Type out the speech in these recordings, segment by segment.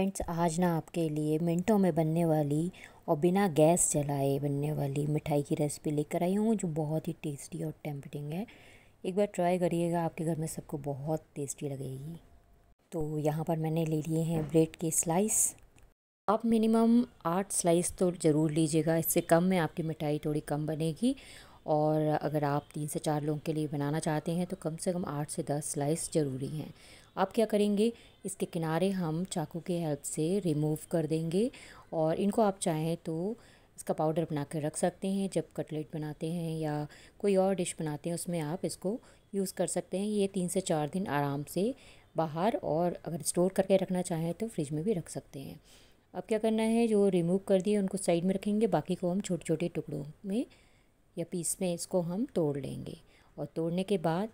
friends आज ना आपके लिए मिनटों में बनने वाली और बिना गैस जलाए बनने वाली मिठाई की रेसिपी लेकर आई हूँ जो बहुत ही टेस्टी और टेम्पटिंग है एक बार ट्राई करिएगा आपके घर में सबको बहुत टेस्टी लगेगी तो यहाँ पर मैंने ले लिए हैं ब्रेड के स्लाइस आप मिनिमम आठ स्लाइस तो ज़रूर लीजिएगा इससे कम में आपकी मिठाई थोड़ी कम बनेगी और अगर आप तीन से चार लोगों के लिए बनाना चाहते हैं तो कम से कम आठ से दस स्लाइस ज़रूरी हैं आप क्या करेंगे इसके किनारे हम चाकू के हेल्प से रिमूव कर देंगे और इनको आप चाहें तो इसका पाउडर बना कर रख सकते हैं जब कटलेट बनाते हैं या कोई और डिश बनाते हैं उसमें आप इसको यूज़ कर सकते हैं ये तीन से चार दिन आराम से बाहर और अगर स्टोर करके रखना चाहें तो फ्रिज में भी रख सकते हैं अब क्या करना है जो रिमूव कर दिए उनको साइड में रखेंगे बाकी को हम छोटे छोटे टुकड़ों में या पीस में इसको हम तोड़ लेंगे और तोड़ने के बाद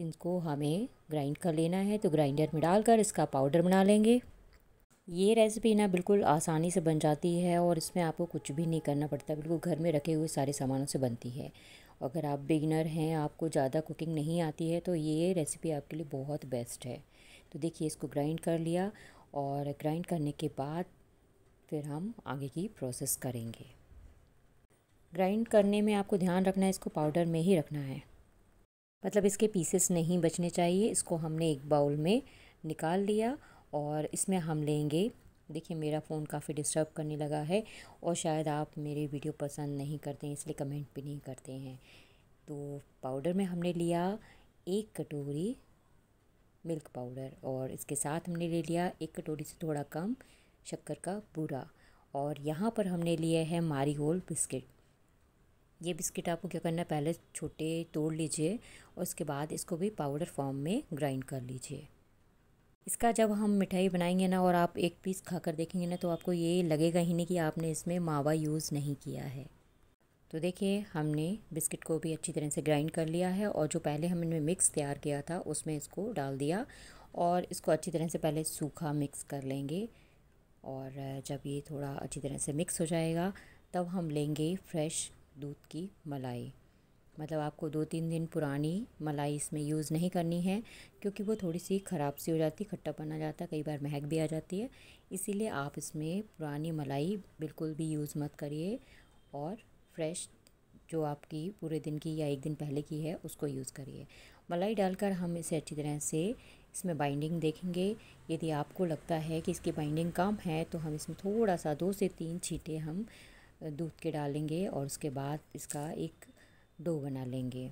इनको हमें ग्राइंड कर लेना है तो ग्राइंडर में डालकर इसका पाउडर बना लेंगे ये रेसिपी ना बिल्कुल आसानी से बन जाती है और इसमें आपको कुछ भी नहीं करना पड़ता बिल्कुल घर में रखे हुए सारे सामानों से बनती है अगर आप बिगनर हैं आपको ज़्यादा कुकिंग नहीं आती है तो ये रेसिपी आपके लिए बहुत बेस्ट है तो देखिए इसको ग्राइंड कर लिया और ग्राइंड करने के बाद फिर हम आगे की प्रोसेस करेंगे ग्राइंड करने में आपको ध्यान रखना है इसको पाउडर में ही रखना है मतलब इसके पीसेस नहीं बचने चाहिए इसको हमने एक बाउल में निकाल लिया और इसमें हम लेंगे देखिए मेरा फ़ोन काफ़ी डिस्टर्ब करने लगा है और शायद आप मेरे वीडियो पसंद नहीं करते हैं इसलिए कमेंट भी नहीं करते हैं तो पाउडर में हमने लिया एक कटोरी मिल्क पाउडर और इसके साथ हमने ले लिया एक कटोरी से थोड़ा कम शक्कर का पूरा और यहाँ पर हमने लिया है मारी गोल्ड बिस्किट ये बिस्किट आपको क्या करना है पहले छोटे तोड़ लीजिए और उसके बाद इसको भी पाउडर फॉर्म में ग्राइंड कर लीजिए इसका जब हम मिठाई बनाएंगे ना और आप एक पीस खा कर देखेंगे ना तो आपको ये लगेगा ही नहीं कि आपने इसमें मावा यूज़ नहीं किया है तो देखिए हमने बिस्किट को भी अच्छी तरह से ग्राइंड कर लिया है और जो पहले हमने मिक्स तैयार किया था उसमें इसको डाल दिया और इसको अच्छी तरह से पहले सूखा मिक्स कर लेंगे और जब ये थोड़ा अच्छी तरह से मिक्स हो जाएगा तब हम लेंगे फ्रेश दूध की मलाई मतलब आपको दो तीन दिन पुरानी मलाई इसमें यूज़ नहीं करनी है क्योंकि वो थोड़ी सी ख़राब सी हो जाती है खट्टापन आ जाता है कई बार महक भी आ जाती है इसीलिए आप इसमें पुरानी मलाई बिल्कुल भी यूज़ मत करिए और फ्रेश जो आपकी पूरे दिन की या एक दिन पहले की है उसको यूज़ करिए मलाई डालकर हम इसे अच्छी तरह से इसमें बाइंडिंग देखेंगे यदि आपको लगता है कि इसकी बाइंडिंग कम है तो हम इसमें थोड़ा सा दो से तीन छीटे हम दूध के डालेंगे और उसके बाद इसका एक डो बना लेंगे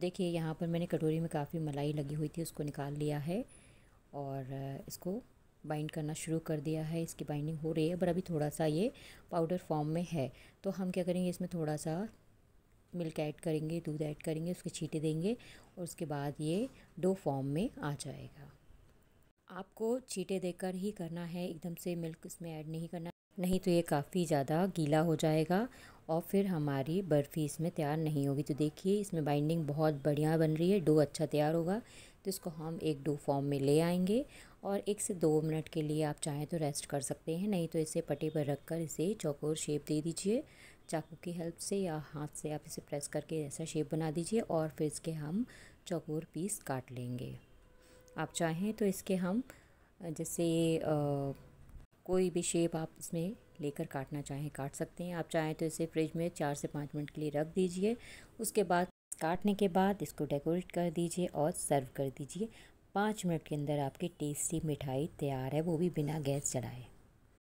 देखिए यहाँ पर मैंने कटोरी में काफ़ी मलाई लगी हुई थी उसको निकाल लिया है और इसको बाइंड करना शुरू कर दिया है इसकी बाइंडिंग हो रही है पर अभी थोड़ा सा ये पाउडर फॉर्म में है तो हम क्या करेंगे इसमें थोड़ा सा मिल्क ऐड करेंगे दूध ऐड करेंगे उसके छीटे देंगे और उसके बाद ये डो फॉर्म में आ जाएगा आपको छीटे देकर ही करना है एकदम से मिल्क इसमें ऐड नहीं करना नहीं तो ये काफ़ी ज़्यादा गीला हो जाएगा और फिर हमारी बर्फ़ी इसमें तैयार नहीं होगी तो देखिए इसमें बाइंडिंग बहुत बढ़िया बन रही है डो अच्छा तैयार होगा तो इसको हम एक डो फॉर्म में ले आएंगे और एक से दो मिनट के लिए आप चाहें तो रेस्ट कर सकते हैं नहीं तो इसे पटे पर रख कर इसे चौकोर शेप दे दीजिए चाकू की हेल्प से या हाथ से आप इसे प्रेस करके ऐसा शेप बना दीजिए और फिर इसके हम चौकोर पीस काट लेंगे आप चाहें तो इसके हम जैसे आ, कोई भी शेप आप इसमें लेकर काटना चाहें काट सकते हैं आप चाहें तो इसे फ्रिज में चार से पाँच मिनट के लिए रख दीजिए उसके बाद काटने के बाद इसको डेकोरेट कर दीजिए और सर्व कर दीजिए पाँच मिनट के अंदर आपकी टेस्टी मिठाई तैयार है वो भी बिना गैस चलाए